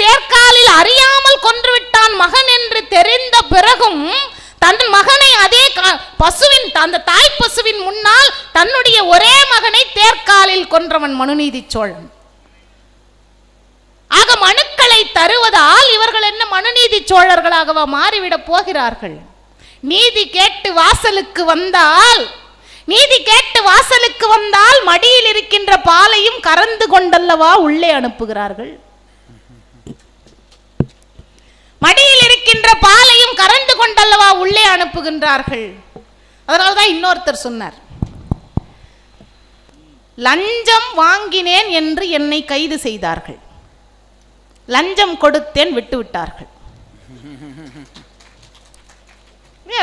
தேர்க்காலில் அறியாமல் கொன்றுவிட்டான் மகன் என்று தெரிந்த பிறகும் தன் மகனை அதே பசுவின் அந்த தாய் பசுவின் முன்னால் தன்னுடைய ஒரே மகனை தேர்காலில் கொன்றவன் மனுநீதி சோழன் ஆக மனுக்களை தருவதால் இவர்கள் என்ன மனுநீதி சோழர்களாகவா மாறிவிடப் போகிறார்கள் நீதி கேட்டு வாசலுக்கு வந்தால் நீதி கேட்டு வாசலுக்கு வந்தால் மடியில் இருக்கின்ற பாலையும் கறந்து கொண்டல்லவா உள்ளே அனுப்புகிறார்கள் மடியில் இருக்கின்ற பாலையும் கரண்டு கொண்டல்லவா உள்ளே அனுப்புகின்றார்கள் அதனால தான் இன்னொருத்தர் சொன்னார் லஞ்சம் வாங்கினேன் என்று என்னை கைது செய்தார்கள் லஞ்சம் கொடுத்தேன் விட்டுவிட்டார்கள்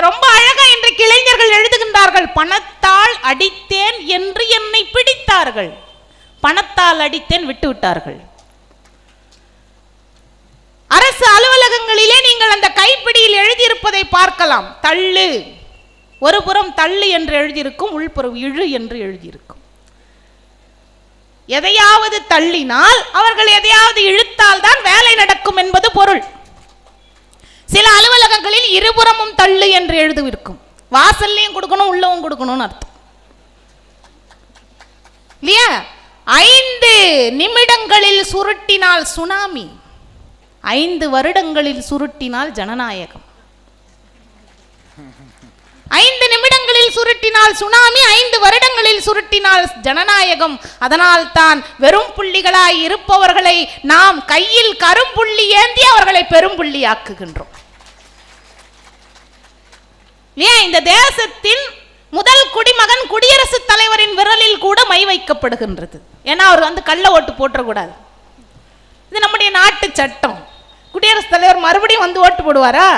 ரொம்ப அழகா என்று இளைஞர்கள் எழுதுகின்றார்கள் பணத்தால் அடித்தேன் என்று என்னை பிடித்தார்கள் பணத்தால் அடித்தேன் விட்டுவிட்டார்கள் அரசு அலுவலகங்களிலே நீங்கள் அந்த கைப்பிடியில் எழுதியிருப்பதை பார்க்கலாம் தள்ளு ஒரு புறம் தள்ளு என்று எழுதியிருக்கும் உள்புறம் இழு என்று எழுதியிருக்கும் எதையாவது தள்ளினால் அவர்கள் எதையாவது இழுத்தால் தான் வேலை நடக்கும் என்பது பொருள் சில அலுவலகங்களில் இருபுறமும் தள்ளு என்று எழுதுவிருக்கும் வாசல்லையும் கொடுக்கணும் உள்ளவும் கொடுக்கணும்னு அர்த்தம் இல்லையா ஐந்து நிமிடங்களில் சுருட்டினால் சுனாமி ஐந்து வருடங்களில் சுருட்டினால் ஜனநாயகம் ஐந்து நிமிடங்களில் சுருட்டினால் சுனாமி ஐந்து வருடங்களில் சுருட்டினால் ஜனநாயகம் அதனால் தான் வெறும் புள்ளிகளாய் இருப்பவர்களை நாம் கையில் கரும்புள்ளி ஏந்தி அவர்களை பெரும்புள்ளி ஆக்குகின்றோம் ஏன் இந்த தேசத்தின் முதல் குடிமகன் குடியரசுத் தலைவரின் விரலில் கூட மை வைக்கப்படுகின்றது ஏன்னா அவர் வந்து கள்ள ஓட்டு போட்டக்கூடாது இது நம்முடைய நாட்டு சட்டம் குடியரசுத் தலைவர் மறுபடியும் வந்து ஓட்டு போடுவாரா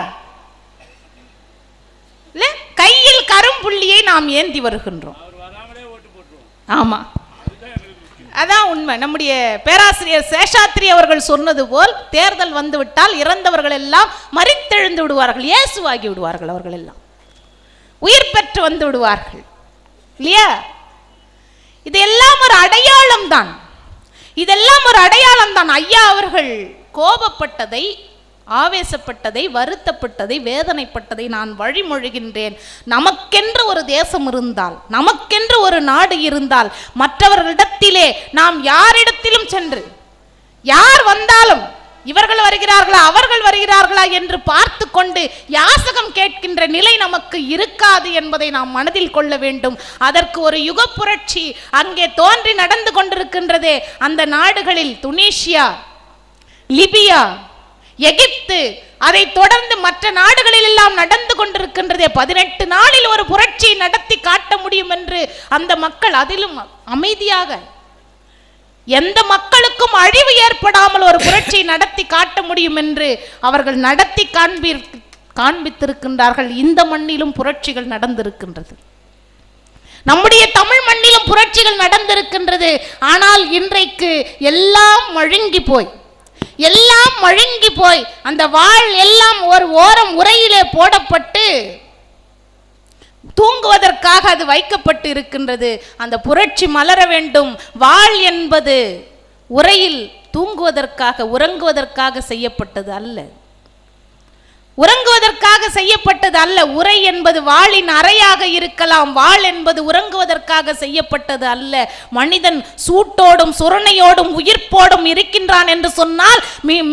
கையில் கரும்புள்ளியை நாம் ஏந்தி வருகின்றோம் ஆமா அதான் உண்மை நம்முடைய பேராசிரியர் சேஷாத்ரி அவர்கள் சொன்னது போல் தேர்தல் வந்துவிட்டால் இறந்தவர்கள் எல்லாம் மறித்தெழுந்து விடுவார்கள் இயேசுவாகி விடுவார்கள் அவர்கள் எல்லாம் உயிர் பெற்று வந்து விடுவார்கள் இல்லையா இதெல்லாம் ஒரு அடையாளம் தான் இதெல்லாம் ஒரு அடையாளம் தான் ஐயா அவர்கள் கோபப்பட்டதை ஆவேசப்பட்டதை வருத்தப்பட்டதை வேதனைப்பட்டதை நான் வழிமொழிகின்றேன் நமக்கென்று ஒரு தேசம் இருந்தால் நமக்கென்று ஒரு நாடு இருந்தால் மற்றவர்களிடத்திலே நாம் யாரிடத்திலும் சென்று யார் வந்தாலும் இவர்கள் வருகிறார்களா அவர்கள் வருகிறார்களா என்று பார்த்து கொண்டு யாசகம் கேட்கின்ற நிலை நமக்கு இருக்காது என்பதை நாம் மனதில் கொள்ள வேண்டும் அதற்கு ஒரு யுக புரட்சி அங்கே தோன்றி நடந்து கொண்டிருக்கின்றதே அந்த நாடுகளில் துனீஷியா லிபியா எகிப்து அதை தொடர்ந்து மற்ற நாடுகளில் எல்லாம் நடந்து கொண்டிருக்கின்றது பதினெட்டு நாளில் ஒரு புரட்சியை நடத்தி காட்ட முடியும் என்று அந்த மக்கள் அதிலும் அமைதியாக எந்த மக்களுக்கும் அழிவு ஏற்படாமல் ஒரு புரட்சியை நடத்தி காட்ட முடியும் என்று அவர்கள் நடத்தி காண்பி காண்பித்திருக்கின்றார்கள் இந்த மண்ணிலும் புரட்சிகள் நடந்திருக்கின்றது நம்முடைய தமிழ் மண்ணிலும் புரட்சிகள் நடந்திருக்கின்றது ஆனால் இன்றைக்கு எல்லாம் மழுங்கி போய் எல்லாம் மழுங்கி போய் அந்த வாழ் எல்லாம் ஒரு ஓரம் உரையிலே போடப்பட்டு தூங்குவதற்காக அது வைக்கப்பட்டு இருக்கின்றது அந்த புரட்சி மலர வேண்டும் வாழ் என்பது உரையில் தூங்குவதற்காக உறங்குவதற்காக செய்யப்பட்டது அல்ல உறங்குவதற்காக செய்யப்பட்டது அல்ல உரை என்பது வாளின் அறையாக இருக்கலாம் வாள் என்பது உறங்குவதற்காக செய்யப்பட்டது அல்ல மனிதன் சூட்டோடும் சுரணையோடும் உயிர்ப்போடும் இருக்கின்றான் என்று சொன்னால்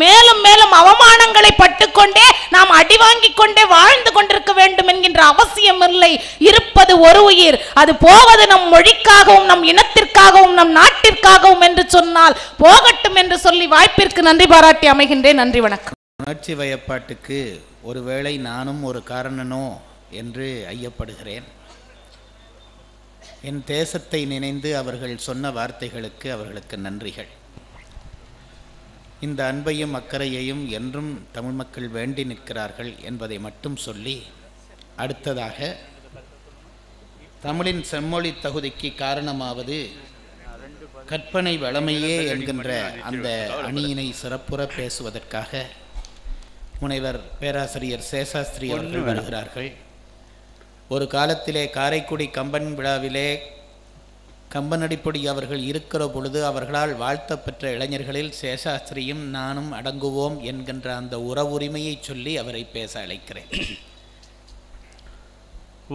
மேலும் மேலும் அவமானங்களை பட்டுக்கொண்டே நாம் அடி வாங்கி கொண்டே வாழ்ந்து கொண்டிருக்க வேண்டும் என்கின்ற அவசியம் இல்லை இருப்பது ஒரு உயிர் அது போவது நம் மொழிக்காகவும் நம் இனத்திற்காகவும் நம் நாட்டிற்காகவும் என்று சொன்னால் போகட்டும் என்று சொல்லி வாய்ப்பிற்கு நன்றி பாராட்டி அமைகின்றேன் நன்றி வணக்கம் உணர்ச்சி வயப்பாட்டுக்கு ஒருவேளை நானும் ஒரு காரணனோ என்று ஐயப்படுகிறேன் என் தேசத்தை நினைந்து அவர்கள் சொன்ன வார்த்தைகளுக்கு அவர்களுக்கு நன்றிகள் இந்த அன்பையும் அக்கறையையும் என்றும் தமிழ் மக்கள் வேண்டி நிற்கிறார்கள் என்பதை மட்டும் சொல்லி அடுத்ததாக தமிழின் செம்மொழி தகுதிக்கு காரணமாவது கற்பனை வளமையே என்கின்ற அந்த அணியினை சிறப்புற பேசுவதற்காக முனைவர் பேராசிரியர் சேஷாஸ்திரி அவர்கள் வருகிறார்கள் ஒரு காலத்திலே காரைக்குடி கம்பன் விழாவிலே கம்பனடிப்பொடி அவர்கள் இருக்கிற பொழுது அவர்களால் வாழ்த்த பெற்ற இளைஞர்களில் சேஷாஸ்திரியும் நானும் அடங்குவோம் என்கின்ற அந்த உறவுரிமையை சொல்லி அவரை பேச அழைக்கிறேன்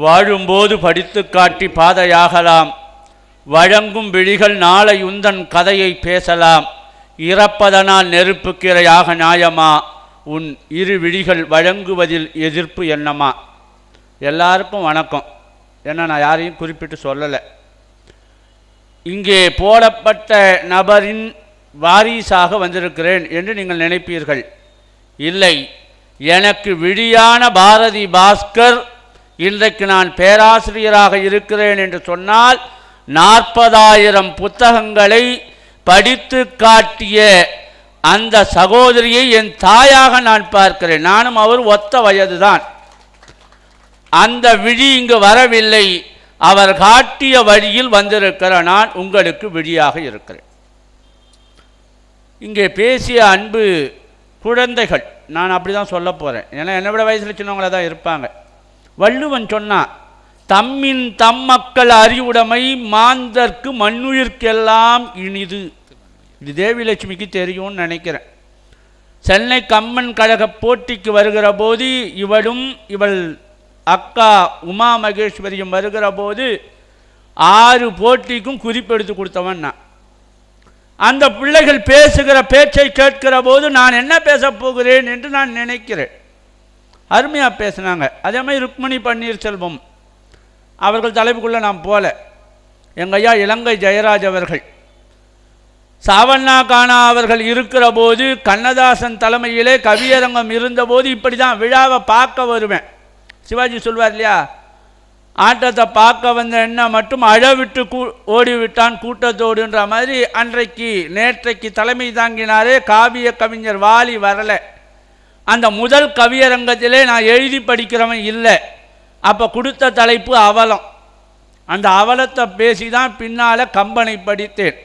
வாழும்போது படித்து காட்டி பாதையாகலாம் வழங்கும் விழிகள் நாளை உந்தன் கதையை பேசலாம் இறப்பதனால் நெருப்புக்கிரையாக நியாயமா உன் இரு விழிகள் வழங்குவதில் எதிர்ப்பு என்னம்மா எல்லாருக்கும் வணக்கம் ஏன்னா நான் யாரையும் குறிப்பிட்டு சொல்லலை இங்கே போடப்பட்ட நபரின் வாரிசாக வந்திருக்கிறேன் என்று நீங்கள் நினைப்பீர்கள் இல்லை எனக்கு விழியான பாரதி பாஸ்கர் இன்றைக்கு நான் பேராசிரியராக இருக்கிறேன் என்று சொன்னால் நாற்பதாயிரம் புத்தகங்களை படித்து காட்டிய அந்த சகோதரியை என் தாயாக நான் பார்க்கிறேன் நானும் அவர் ஒத்த வயதுதான் அந்த விழி இங்கு வரவில்லை அவர் காட்டிய வழியில் வந்திருக்கிற நான் உங்களுக்கு விழியாக இருக்கிறேன் இங்கே பேசிய அன்பு குழந்தைகள் நான் அப்படி தான் சொல்ல போகிறேன் ஏன்னா என்னை விட வயசில் சின்னவங்கள தான் இருப்பாங்க வள்ளுவன் சொன்னான் தம்மின் தம் மக்கள் அறிவுடைமை மாந்தர்க்கு மண்ணுயிர்க்கெல்லாம் இனிது இது தேவிலட்சுமிக்கு தெரியும்னு நினைக்கிறேன் சென்னை கம்மன் கழக போட்டிக்கு வருகிற போது இவளும் இவள் அக்கா உமா மகேஸ்வரியும் வருகிற போது ஆறு போட்டிக்கும் குறிப்பெடுத்து கொடுத்தவன் நான் அந்த பிள்ளைகள் பேசுகிற பேச்சை கேட்கிற போது நான் என்ன பேச போகிறேன் என்று நான் நினைக்கிறேன் அருமையாக பேசினாங்க அதே மாதிரி ருக்மணி பன்னீர்செல்வம் அவர்கள் தலைப்புக்குள்ளே நான் போகல எங்கள் ஐயா இலங்கை ஜெயராஜ் அவர்கள் சாவண்ணா காணா அவர்கள் இருக்கிற போது கண்ணதாசன் தலைமையிலே கவியரங்கம் இருந்தபோது இப்படி தான் விழாவை பார்க்க வருவேன் சிவாஜி சொல்வார் இல்லையா ஆட்டத்தை பார்க்க வந்த என்ன மட்டும் அழவிட்டு கூ ஓடிவிட்டான் கூட்டத்தோடுன்ற மாதிரி அன்றைக்கு நேற்றைக்கு தலைமை தாங்கினாரே காவிய கவிஞர் வாலி வரலை அந்த முதல் கவியரங்கத்திலே நான் எழுதி படிக்கிறவன் இல்லை அப்போ கொடுத்த தலைப்பு அவலம் அந்த அவலத்தை பேசி தான் பின்னால் கம்பனை படித்தேன்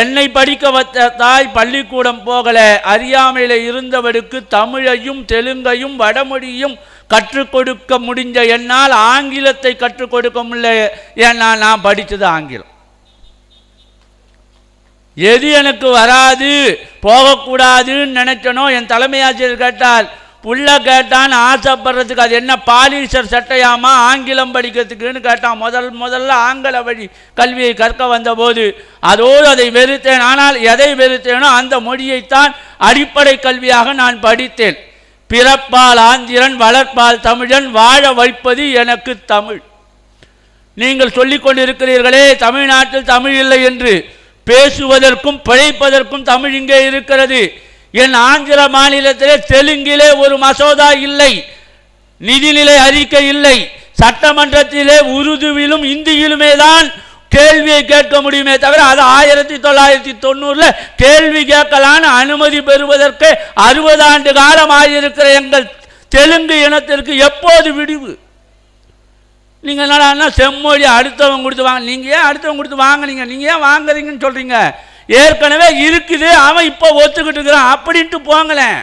என்னை படிக்க வச்ச தாய் பள்ளிக்கூடம் போகல அறியாமையில் இருந்தவருக்கு தமிழையும் தெலுங்கையும் வடமொழியும் கற்றுக் கொடுக்க முடிஞ்ச என்னால் ஆங்கிலத்தை கற்றுக் கொடுக்க முடியல ஏன்னா நான் படித்தது ஆங்கிலம் எது எனக்கு வராது போகக்கூடாதுன்னு நினைச்சனோ என் தலைமை ஆசிரியர் கேட்டால் உள்ளே கேட்டான்னு ஆசைப்படுறதுக்கு அது என்ன பாலிசர் சட்டையாமா ஆங்கிலம் படிக்கிறதுக்குன்னு கேட்டான் முதல் முதல்ல ஆங்கில வழி கல்வியை கற்க வந்தபோது அதோடு அதை வெறுத்தேன் ஆனால் எதை வெறுத்தேனோ அந்த மொழியைத்தான் அடிப்படை கல்வியாக நான் படித்தேன் பிறப்பால் ஆந்திரன் வளர்ப்பால் தமிழன் வாழ வைப்பது எனக்கு தமிழ் நீங்கள் சொல்லிக் கொண்டிருக்கிறீர்களே தமிழ்நாட்டில் தமிழ் இல்லை என்று பேசுவதற்கும் பிழைப்பதற்கும் தமிழ் இங்கே இருக்கிறது என் ஆந்திர மாநிலத்திலே தெலுங்கிலே ஒரு மசோதா இல்லை நிதிநிலை அறிக்கை இல்லை சட்டமன்றத்திலே உருதுவிலும் இந்தியிலுமே தான் கேள்வியை கேட்க முடியுமே தவிர அது ஆயிரத்தி தொள்ளாயிரத்தி தொண்ணூறில் கேள்வி கேட்கலான்னு அனுமதி பெறுவதற்கு அறுபது ஆண்டு காலம் ஆகியிருக்கிற எங்கள் தெலுங்கு இனத்திற்கு எப்போது விடிவு நீங்கள் என்னடா செம்மொழி அடுத்தவங்க கொடுத்து வாங்க நீங்கள் ஏன் அடுத்தவங்க கொடுத்து வாங்கினீங்க நீங்கள் ஏன் வாங்குறீங்கன்னு சொல்கிறீங்க ஏற்கனவே இருக்குது அவன் இப்போ ஒத்துக்கிட்டு இருக்கிறான் அப்படின்ட்டு போங்களேன்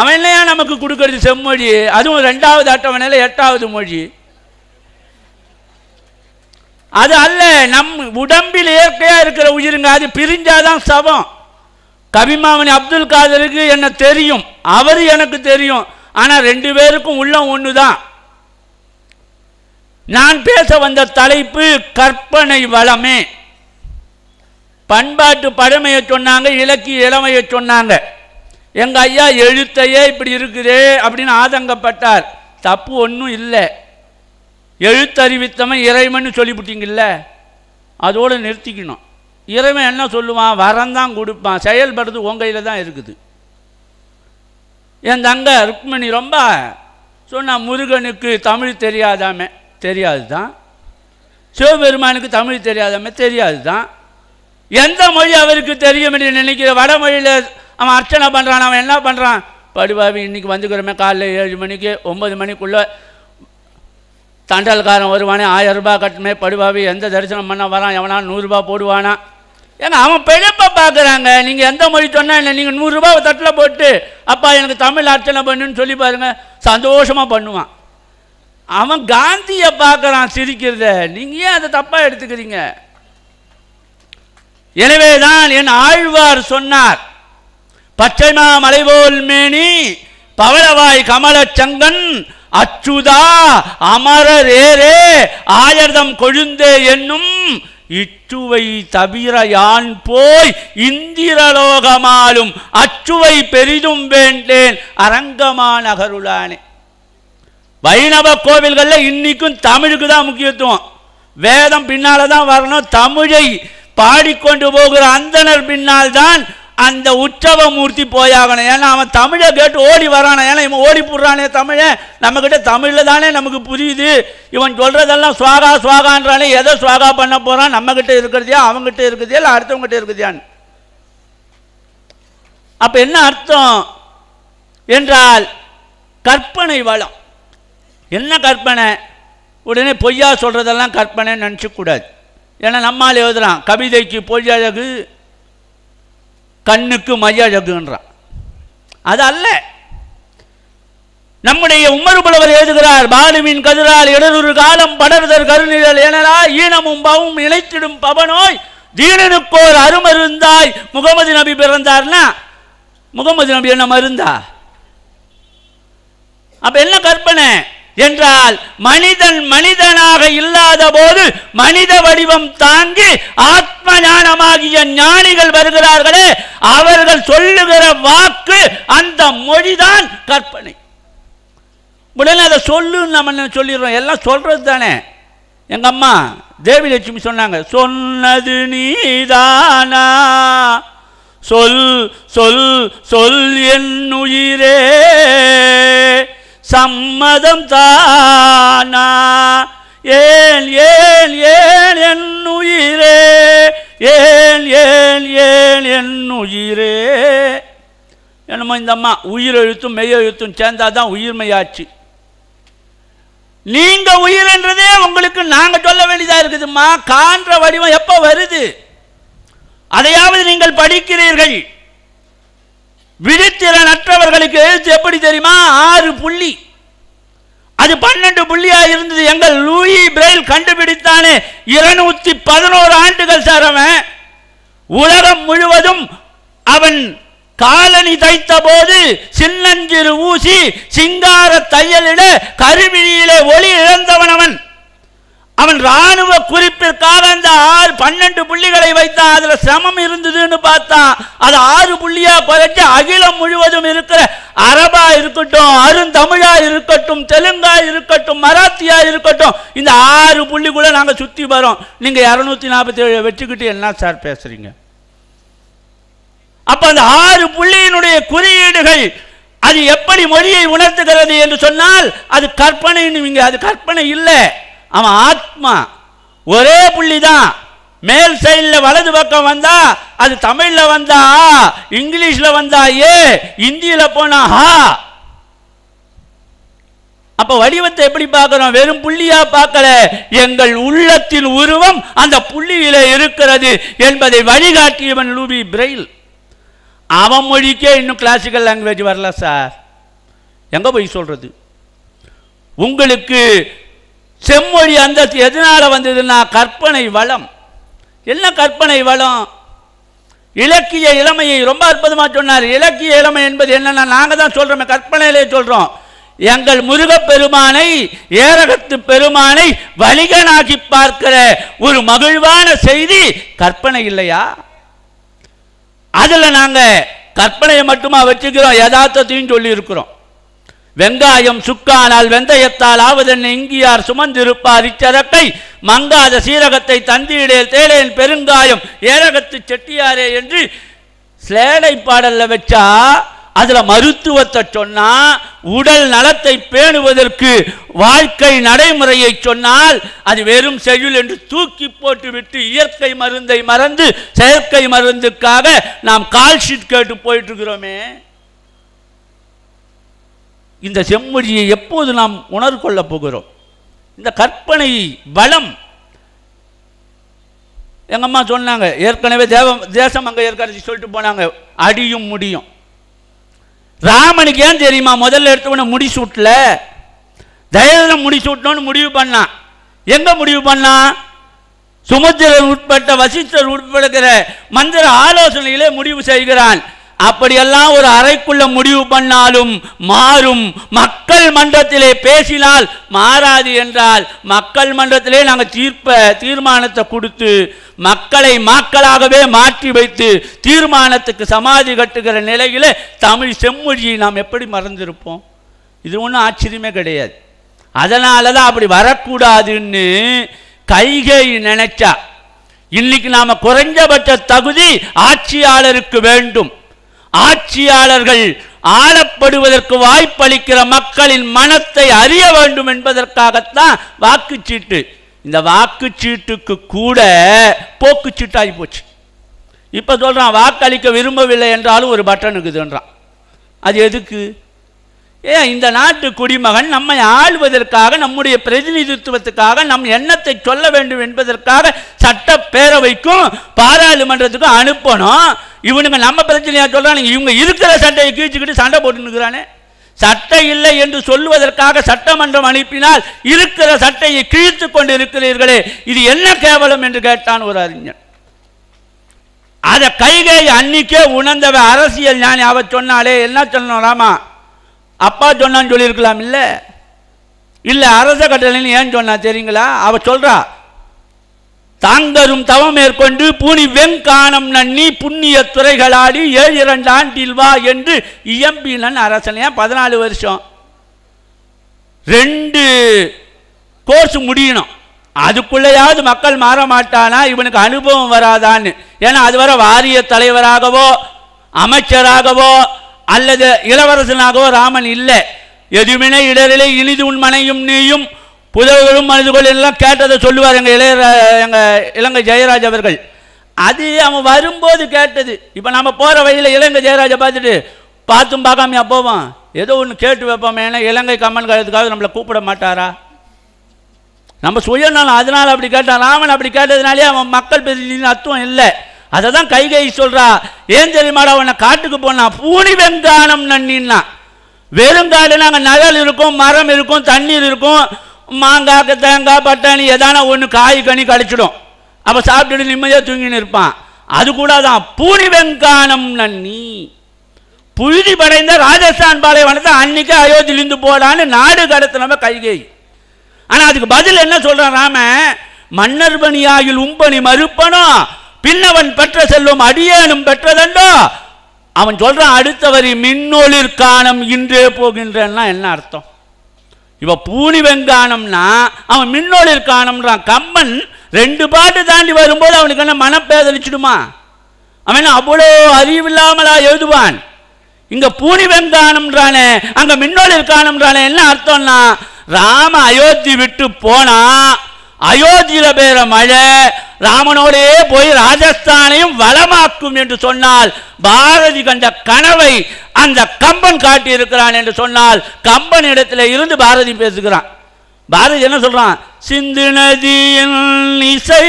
அவன் இல்லையா நமக்கு கொடுக்கறது செம்மொழி அதுவும் ரெண்டாவது அட்டவணையில் எட்டாவது மொழி அது அல்ல நம் உடம்பில் இயற்கையாக இருக்கிற உயிருங்க அது பிரிஞ்சாதான் சவம் கவிமாமணி அப்துல் காதருக்கு என்ன தெரியும் அவர் எனக்கு தெரியும் ஆனால் ரெண்டு பேருக்கும் உள்ளம் ஒன்று தான் நான் பேச வந்த தலைப்பு கற்பனை வளமே பண்பாட்டு பழமையை சொன்னாங்க இலக்கிய இளமையை சொன்னாங்க எங்கள் ஐயா எழுத்தையே இப்படி இருக்குதே அப்படின்னு ஆதங்கப்பட்டார் தப்பு ஒன்றும் இல்லை எழுத்தறிவித்தமை இறைவன் சொல்லிவிட்டீங்கல்ல அதோடு நிறுத்திக்கணும் இறைவன் என்ன சொல்லுவான் வரந்தான் கொடுப்பான் செயல்படுறது உன் கையில் தான் இருக்குது என் தங்க ருக்மிணி ரொம்ப சொன்னால் முருகனுக்கு தமிழ் தெரியாதாமே தெரியாது தான் சிவபெருமானுக்கு தமிழ் தெரியாதாமே தெரியாது தான் எந்த மொழி அவருக்கு தெரியும் என்று நினைக்கிற வடமொழியில் அவன் அர்ச்சனை பண்ணுறான் அவன் என்ன பண்ணுறான் படுபாவி இன்றைக்கி வந்துக்கிறோமே காலைல ஏழு மணிக்கு ஒம்பது மணிக்குள்ளே தண்டல்காரன் வருவானே ஆயிரம் ரூபாய் கட்டணுமே படுபாவி எந்த தரிசனம் பண்ண வரான் எவனா நூறுரூபா போடுவானா ஏன்னா அவன் பிழைப்பை பார்க்குறாங்க நீங்கள் எந்த மொழி சொன்னால் இல்லை நீங்கள் நூறுரூபா தட்டில் போட்டு அப்பா எனக்கு தமிழ் அர்ச்சனை பண்ணுன்னு சொல்லி பாருங்கள் சந்தோஷமாக பண்ணுவான் அவன் காந்தியை பார்க்குறான் சிரிக்கிறத நீங்கள் ஏன் அதை தப்பாக எடுத்துக்கிறீங்க எனவேதான் என் ஆழ்வார் சொன்னார் பச்சைமா மலைபோல் மேனி பவளவாய் கமலச்சங்கன் அச்சுதா அமரரேரே ஆயர்தம் கொழுந்தே என்னும் இச்சுவை தவிர யான் போய் இந்திரலோகமாலும் அச்சுவை பெரிதும் வேண்டேன் அரங்கமா நகருளானே வைணவ கோவில்களில் இன்னைக்கும் தமிழுக்கு தான் முக்கியத்துவம் வேதம் பின்னால தான் வரணும் தமிழை பாடிக்கொண்டு போகிற அந்தனர் பின்னால் தான் அந்த உற்சவ மூர்த்தி போயாகணும் ஏன்னா அவன் தமிழை கேட்டு ஓடி வரானே ஏன்னா இவன் ஓடி போடுறானே தமிழை நம்மக்கிட்ட தமிழில் தானே நமக்கு புரியுது இவன் சொல்கிறதெல்லாம் சுவாகா சுவாகான்றானே எதை சுவாகா பண்ண போகிறான் நம்மக்கிட்ட இருக்கிறதையா அவங்ககிட்ட இருக்குதையா இல்லை அடுத்தவங்ககிட்ட இருக்குதையான்னு அப்போ என்ன அர்த்தம் என்றால் கற்பனை வளம் என்ன கற்பனை உடனே பொய்யா சொல்கிறதெல்லாம் கற்பனை நினச்சிக்கூடாது ஏன்னா நம்மால் எழுதுகிறான் கவிதைக்கு பொய் அழகு கண்ணுக்கு மைய அழகுன்றான் அது அல்ல நம்முடைய உமர் புலவர் எழுதுகிறார் பாலுவின் கதிரால் இடரொரு காலம் படர்தர் கருநிழல் எனலா ஈனமும் பவும் இணைத்திடும் பவனோய் தீனனுக்கோர் அருமருந்தாய் முகமது நபி பிறந்தார்னா முகமது நபி என்ன மருந்தா அப்ப என்ன கற்பனை என்றால் மனிதன் மனிதனாக இல்லாத போது மனித வடிவம் தாங்கி ஆத்ம ஞானமாகிய ஞானிகள் வருகிறார்களே அவர்கள் சொல்லுகிற வாக்கு அந்த மொழிதான் கற்பனை உடனே அதை சொல்லு நம்ம சொல்லிடுறோம் எல்லாம் சொல்றது தானே எங்க அம்மா தேவி லட்சுமி சொன்னாங்க சொன்னது நீதானா சொல் சொல் சொல் என் உயிரே சம்மதம் தானா ஏன் ஏன் ஏன் என் உயிரே ஏன் ஏன் ஏன் என் உயிரே என்னமோ இந்த அம்மா உயிர் எழுத்தும் மெய் எழுத்தும் சேர்ந்தால் தான் உயிர்மையாச்சு நீங்கள் உயிர் என்றதே உங்களுக்கு நாங்கள் சொல்ல வேண்டியதாக இருக்குதுமா காண்ற வடிவம் எப்போ வருது அதையாவது நீங்கள் படிக்கிறீர்கள் விழித்திறன் அற்றவர்களுக்கு எழுத்து எப்படி தெரியுமா ஆறு புள்ளி அது பன்னெண்டு புள்ளியா இருந்தது எங்கள் லூயி பிரெயில் கண்டுபிடித்தானே இருநூத்தி பதினோரு ஆண்டுகள் சார் அவன் உலகம் முழுவதும் அவன் காலனி தைத்த போது சின்னஞ்சிறு ஊசி சிங்கார தையலிட கருவிழியிலே ஒளி இழந்தவன் அவன் அவன் ராணுவ குறிப்பிற்காக அந்த ஆறு பன்னெண்டு புள்ளிகளை வைத்தான் அதுல சிரமம் இருந்ததுன்னு பார்த்தான் அது ஆறு இந்தியா பதற்றி அகிலம் முழுவதும் இருக்கிற அரபா இருக்கட்டும் அருந்தமிழா இருக்கட்டும் தெலுங்கா இருக்கட்டும் மராத்தியா இருக்கட்டும் இந்த ஆறு புள்ளி கூட நாங்கள் சுற்றி வரோம் நீங்கள் இரநூத்தி நாற்பத்தி ஏழு வெற்றிக்கிட்டு என்ன சார் பேசுறீங்க அப்ப அந்த ஆறு புள்ளியினுடைய குறியீடுகள் அது எப்படி மொழியை உணர்த்துகிறது என்று சொன்னால் அது கற்பனை அது கற்பனை இல்லை அவன் ஆத்மா ஒரே புள்ளி தான் மேல் சைடில் வலது பக்கம் வந்தா அது தமிழில் வந்தா இங்கிலீஷில் வந்தா ஏ இந்தியில் போனா ஹா அப்ப வடிவத்தை எப்படி பார்க்கிறோம் வெறும் புள்ளியா பார்க்கல எங்கள் உள்ளத்தின் உருவம் அந்த புள்ளியில இருக்கிறது என்பதை வழிகாட்டியவன் லூபி பிரெயில் அவன் மொழிக்கே இன்னும் கிளாசிக்கல் லாங்குவேஜ் வரல சார் எங்க போய் சொல்றது உங்களுக்கு செம்மொழி அந்த எதனால வந்ததுன்னா கற்பனை வளம் என்ன கற்பனை வளம் இலக்கிய இளமையை ரொம்ப அற்புதமாக சொன்னார் இலக்கிய இளமை என்பது என்னென்ன நாங்கள் தான் சொல்கிறோமே கற்பனையிலே சொல்கிறோம் எங்கள் முருகப்பெருமானை ஏரகத்து பெருமானை வணிகனாகி பார்க்கிற ஒரு மகிழ்வான செய்தி கற்பனை இல்லையா அதில் நாங்கள் கற்பனையை மட்டுமா வச்சுக்கிறோம் யதார்த்தத்தையும் சொல்லியிருக்கிறோம் வெங்காயம் சுக்கானால் வெந்தயத்தால் ஆவதென்ன இங்கியார் சுமந்திருப்பார் இச்சரக்கை மங்காத சீரகத்தை தந்தியிடே தேடேன் பெருங்காயம் ஏரகத்து செட்டியாரே என்று சேலை பாடலில் வச்சா அதில் மருத்துவத்தை சொன்னால் உடல் நலத்தை பேணுவதற்கு வாழ்க்கை நடைமுறையை சொன்னால் அது வெறும் செயல் என்று தூக்கி போட்டுவிட்டு இயற்கை மருந்தை மறந்து செயற்கை மருந்துக்காக நாம் கால்ஷீட் கேட்டு போயிட்டுருக்கிறோமே இந்த செம்மொழியை எப்போது நாம் உணர்வு கொள்ளப் போகிறோம் இந்த கற்பனை பலம் எங்கள் அம்மா சொன்னாங்க ஏற்கனவே தேவ தேசம் அங்கே ஏற்கனவே சொல்லிட்டு போனாங்க அடியும் முடியும் ராமனுக்கு ஏன் தெரியுமா முதல்ல எடுத்தவொடனே முடிசூட்டில் தயதனம் முடிசூட்டணும்னு முடிவு பண்ணான் எங்கே முடிவு பண்ணான் சுமுத்திரன் உட்பட்ட வசிஷ்டர் உட்படுகிற மந்திர ஆலோசனையிலே முடிவு செய்கிறான் அப்படியெல்லாம் ஒரு அறைக்குள்ள முடிவு பண்ணாலும் மாறும் மக்கள் மன்றத்திலே பேசினால் மாறாது என்றால் மக்கள் மன்றத்திலே நாங்கள் தீர்ப்ப தீர்மானத்தை கொடுத்து மக்களை மக்களாகவே மாற்றி வைத்து தீர்மானத்துக்கு சமாதி கட்டுகிற நிலையில் தமிழ் செம்மொழியை நாம் எப்படி மறந்திருப்போம் இது ஒன்றும் ஆச்சரியமே கிடையாது அதனால தான் அப்படி வரக்கூடாதுன்னு கைகை நினைச்சா இன்னைக்கு நாம் குறைஞ்சபட்ச தகுதி ஆட்சியாளருக்கு வேண்டும் ஆட்சியாளர்கள் ஆளப்படுவதற்கு வாய்ப்பளிக்கிற மக்களின் மனத்தை அறிய வேண்டும் என்பதற்காகத்தான் வாக்குச்சீட்டு இந்த வாக்குச்சீட்டுக்கு கூட போக்குச்சீட்டாகி போச்சு இப்போ சொல்கிறான் வாக்களிக்க விரும்பவில்லை என்றாலும் ஒரு பட்டன் இருக்குதுன்றான் அது எதுக்கு ஏன் இந்த நாட்டு குடிமகன் நம்மை ஆள்வதற்காக நம்முடைய பிரதிநிதித்துவத்துக்காக நம் எண்ணத்தை சொல்ல வேண்டும் என்பதற்காக சட்டப்பேரவைக்கும் பாராளுமன்றத்துக்கும் அனுப்பணும் இவனுங்க நம்ம பிரச்சனையாக சொல்கிறானுங்க இவங்க இருக்கிற சட்டையை கீழ்ச்சிக்கிட்டு சண்டை போட்டுன்னுக்குறானே சட்டம் இல்லை என்று சொல்லுவதற்காக சட்டமன்றம் அனுப்பினால் இருக்கிற சட்டையை கிழித்து கொண்டு இருக்கிறீர்களே இது என்ன கேவலம் என்று கேட்டான் ஒரு அறிஞர் அதை கைகை அன்னிக்கே உணர்ந்தவ அரசியல் ஞானி அவ சொன்னாலே என்ன சொல்லணும்லாமா அப்பா சொன்னான்னு சொல்லியிருக்கலாம் இல்லை இல்லை அரச கட்டளைன்னு ஏன் சொன்னா தெரியுங்களா அவ சொல்றா தாங்கரும் தவம் மேற்கொண்டு பூனி வெங்கானம் நன்னி புண்ணிய துறைகளாடி ஏழு இரண்டு ஆண்டில் வா என்று இயம்பினன் அரசனையா பதினாலு வருஷம் ரெண்டு கோர்ஸ் முடியணும் அதுக்குள்ளேயாவது மக்கள் மாற மாட்டானா இவனுக்கு அனுபவம் வராதான்னு ஏன்னா அதுவரை வாரிய தலைவராகவோ அமைச்சராகவோ அல்லது இளவரசனாகவோ ராமன் இல்லை எதுவுமே இடரிலே இனிது உன் மனையும் நீயும் புதவுகளும் மனிதர்கள் எல்லாம் கேட்டதை சொல்லுவார் எங்கள் இளைய எங்கள் இலங்கை ஜெயராஜ் அவர்கள் அது அவன் வரும்போது கேட்டது இப்போ நம்ம போகிற வழியில் இலங்கை ஜெயராஜை பார்த்துட்டு பார்த்தும் பார்க்காமையா போவான் ஏதோ ஒன்று கேட்டு வைப்போம் ஏன்னா இலங்கை கம்மன் காலத்துக்காக நம்மளை கூப்பிட மாட்டாரா நம்ம சுயநலம் அதனால் அப்படி கேட்டான் ராமன் அப்படி கேட்டதுனாலே அவன் மக்கள் பிரதிநிதி அர்த்தம் இல்லை அதை தான் கைகை சொல்கிறா ஏன் தெரியுமாடா உன்னை காட்டுக்கு போனா பூனி வெங்கானம் நன்னின்னா வெறும் காடு அங்கே நகல் இருக்கும் மரம் இருக்கும் தண்ணீர் இருக்கும் மாங்காய் தேங்காய் பட்டாணி எதானா ஒன்று காய் கனி கழிச்சிடும் அப்போ சாப்பிட்டுட்டு நிம்மதியாக தூங்கின்னு இருப்பான் அது கூட தான் பூனி வெங்கானம் நன்னி புழுதி படைந்த ராஜஸ்தான் பாலைவனத்தை அன்னைக்கு அயோத்தியிலிருந்து போடான்னு நாடு நம்ம கைகை ஆனால் அதுக்கு பதில் என்ன சொல்கிறான் ராம மன்னர் பணியாயில் உம்பணி மறுப்பனும் பின்னவன் பெற்ற செல்வம் அடியேனும் பெற்றதண்டோ அவன் சொல்கிறான் அடுத்த வரி மின்னொளிர் காணம் இன்றே போகின்றன்னா என்ன அர்த்தம் இவன் பூனி வெங்கானம்னா அவன் மின்னொளிர் காணம்ன்றான் கம்மன் ரெண்டு பாட்டு தாண்டி வரும்போது அவனுக்கு என்ன மனப்பேதளிச்சிடுமா அவன் அவ்வளோ அறிவில்லாமலா எழுதுவான் இங்கே பூனி வெங்கானம்ன்றானே அங்கே மின்னொளிர் காணம்ன்றானே என்ன அர்த்தம்னா ராம அயோத்தி விட்டு போனா அயோத்தியில் பெற மழை ராமனோடையே போய் ராஜஸ்தானையும் வளமாக்கும் என்று சொன்னால் பாரதி கண்ட கனவை அந்த கம்பன் காட்டி இருக்கிறான் என்று சொன்னால் கம்பன் இடத்துல இருந்து பாரதி பேசுகிறான் பாரதி என்ன சொல்றான் சிந்து நதியின் இசை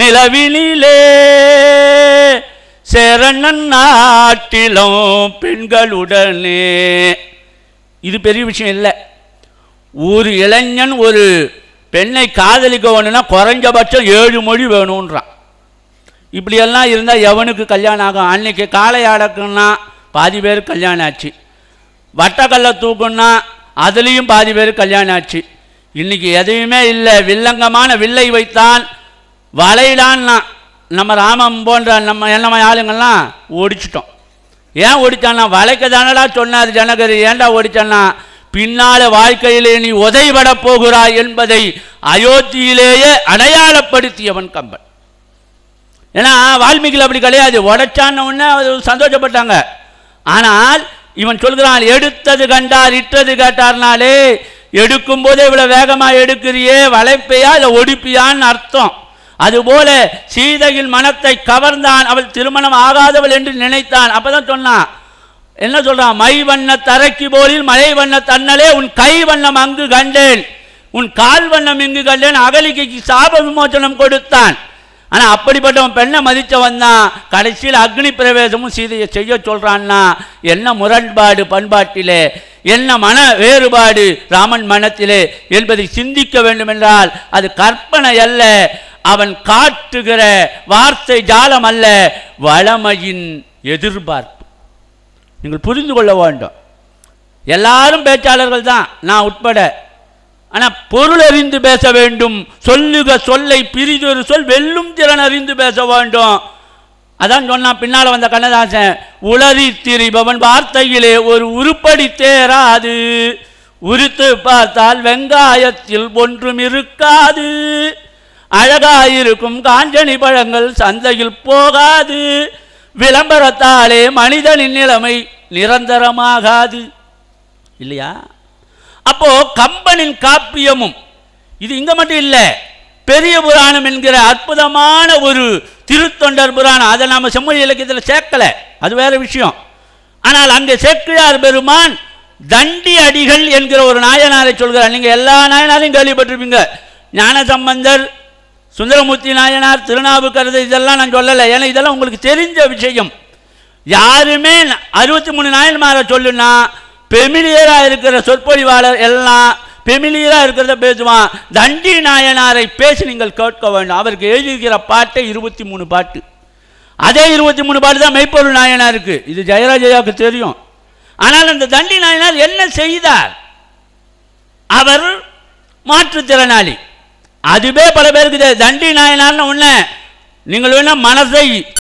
நிலவினிலே சேரண்ணன் நாட்டிலும் பெண்களுடனே இது பெரிய விஷயம் இல்லை ஒரு இளைஞன் ஒரு பெண்ணை காதலிக்க வேணும்னா குறைஞ்சபட்சம் ஏழு மொழி வேணுன்றான் இப்படியெல்லாம் இருந்தால் எவனுக்கு கல்யாணம் ஆகும் அன்னைக்கு காளை அடக்குன்னா பாதி பேர் கல்யாணம் ஆச்சு வட்டக்கல்லை தூக்குன்னா அதுலேயும் பாதி பேர் கல்யாணம் ஆச்சு இன்றைக்கி எதையுமே இல்லை வில்லங்கமான வில்லை வைத்தான் வளையிலான்னா நம்ம ராமம் போன்ற நம்ம என்னம ஆளுங்கள்லாம் ஒடிச்சிட்டோம் ஏன் ஓடித்தானா வளைக்க தானடா சொன்னார் ஜனகர் ஏன்டா ஓடித்தானா பின்னால வாழ்க்கையிலே நீ உதைபட போகிறாய் என்பதை அயோத்தியிலேயே அடையாளப்படுத்தியவன் கம்பன் ஏன்னா வால்மீகில் அப்படி கிடையாது உடச்சான உடனே சந்தோஷப்பட்டாங்க ஆனால் இவன் சொல்கிறான் எடுத்தது கண்டார் இட்டது கேட்டார்னாலே எடுக்கும் போதே இவ்வளோ வேகமாக எடுக்கிறியே வளைப்பையா இல்லை ஒடுப்பியான்னு அர்த்தம் அதுபோல சீதையின் மனத்தை கவர்ந்தான் அவள் திருமணம் ஆகாதவள் என்று நினைத்தான் அப்பதான் சொன்னான் என்ன சொல்றான் மை வண்ண தரக்கி போலில் மழை வண்ண தன்னலே உன் கை வண்ணம் அங்கு கண்டேன் உன் கால் வண்ணம் இங்கு கண்டேன் அகலிக்கு சாப விமோச்சனம் கொடுத்தான் ஆனால் அப்படிப்பட்டவன் பெண்ணை மதித்தவன் தான் கடைசியில் அக்னி பிரவேசமும் சீதையை செய்ய சொல்கிறான்னா என்ன முரண்பாடு பண்பாட்டிலே என்ன மன வேறுபாடு ராமன் மனத்திலே என்பதை சிந்திக்க வேண்டுமென்றால் அது கற்பனை அல்ல அவன் காட்டுகிற வார்த்தை ஜாலம் அல்ல வளமையின் எதிர்பார்ப்பு நீங்கள் புரிந்து கொள்ள வேண்டும் எல்லாரும் பேச்சாளர்கள் தான் நான் உட்பட ஆனால் பொருள் அறிந்து பேச வேண்டும் சொல்லுக சொல்லை பிரிதொரு சொல் வெல்லும் திறன் அறிந்து பேச வேண்டும் அதான் சொன்னான் பின்னால் வந்த கண்ணதாசன் உளறி திரிபவன் வார்த்தையிலே ஒரு உருப்படி தேராது உரித்து பார்த்தால் வெங்காயத்தில் ஒன்றும் இருக்காது அழகாயிருக்கும் காஞ்சனி பழங்கள் சந்தையில் போகாது விளம்பரத்தாலே மனிதனின் நிலைமை நிரந்தரமாகாது இல்லையா அப்போ கம்பனின் காப்பியமும் இது இங்க மட்டும் இல்லை பெரிய புராணம் என்கிற அற்புதமான ஒரு திருத்தொண்டர் புராணம் அதை நாம செம்மொழி இலக்கியத்தில் சேர்க்கல அது வேற விஷயம் ஆனால் அங்கே சேர்க்கிறார் பெருமான் தண்டி அடிகள் என்கிற ஒரு நாயனாரை சொல்கிறார் நீங்கள் எல்லா நாயனாரையும் கேள்விப்பட்டிருப்பீங்க ஞான சம்பந்தர் சுந்தரமூர்த்தி நாயனார் திருநாவுக்கரசு இதெல்லாம் நான் சொல்லலை ஏன்னா இதெல்லாம் உங்களுக்கு தெரிஞ்ச விஷயம் யாருமே அறுபத்தி மூணு நாயன்மாரை சொல்லுன்னா பெமிலியராக இருக்கிற சொற்பொழிவாளர் எல்லாம் பெமிலியராக இருக்கிறத பேசுவான் தண்டி நாயனாரை பேசி நீங்கள் கேட்க வேண்டும் அவருக்கு எழுதியிருக்கிற பாட்டை இருபத்தி மூணு பாட்டு அதே இருபத்தி மூணு பாட்டு தான் மெய்ப்பொருள் நாயனாருக்கு இது ஜெயராஜயாவுக்கு தெரியும் ஆனால் அந்த தண்டி நாயனார் என்ன செய்தார் அவர் மாற்றுத்திறனாளி அதுவே பல பேருக்கு தண்டி நாயனார்னு ஒன்று நீங்கள் வேணால் மனசை